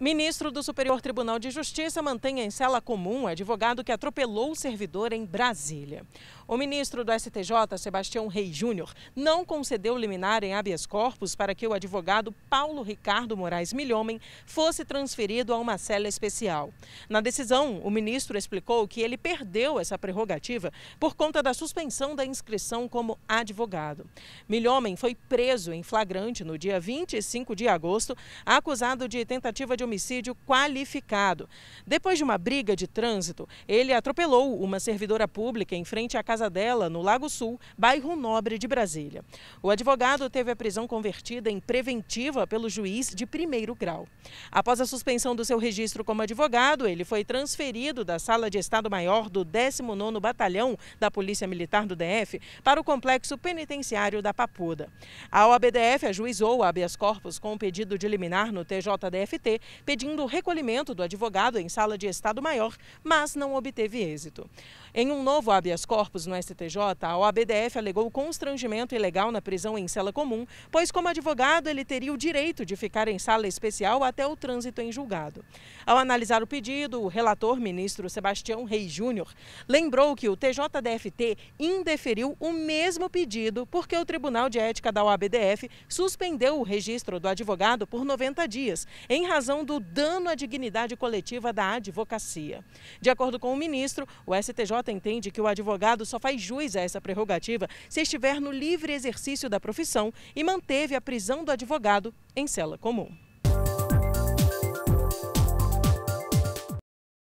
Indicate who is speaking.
Speaker 1: Ministro do Superior Tribunal de Justiça mantém em cela comum advogado que atropelou o servidor em Brasília. O ministro do STJ, Sebastião Rei Júnior, não concedeu liminar em habeas corpus para que o advogado Paulo Ricardo Moraes Milhomem fosse transferido a uma cela especial. Na decisão, o ministro explicou que ele perdeu essa prerrogativa por conta da suspensão da inscrição como advogado. Milhomem foi preso em flagrante no dia 25 de agosto, acusado de tentativa de homicídio qualificado. Depois de uma briga de trânsito, ele atropelou uma servidora pública em frente à casa dela, no Lago Sul, bairro Nobre de Brasília. O advogado teve a prisão convertida em preventiva pelo juiz de primeiro grau. Após a suspensão do seu registro como advogado, ele foi transferido da sala de Estado-Maior do 19º Batalhão da Polícia Militar do DF para o complexo penitenciário da Papuda. A OABDF ajuizou habeas corpus com o pedido de liminar no TJDFT pedindo o recolhimento do advogado em sala de Estado Maior, mas não obteve êxito. Em um novo habeas corpus no STJ, a OABDF alegou constrangimento ilegal na prisão em cela comum, pois como advogado ele teria o direito de ficar em sala especial até o trânsito em julgado. Ao analisar o pedido, o relator ministro Sebastião Reis Júnior lembrou que o TJDFT indeferiu o mesmo pedido porque o Tribunal de Ética da OABDF suspendeu o registro do advogado por 90 dias, em razão do dano à dignidade coletiva da advocacia. De acordo com o ministro, o STJ entende que o advogado só faz jus a essa prerrogativa se estiver no livre exercício da profissão e manteve a prisão do advogado em cela comum.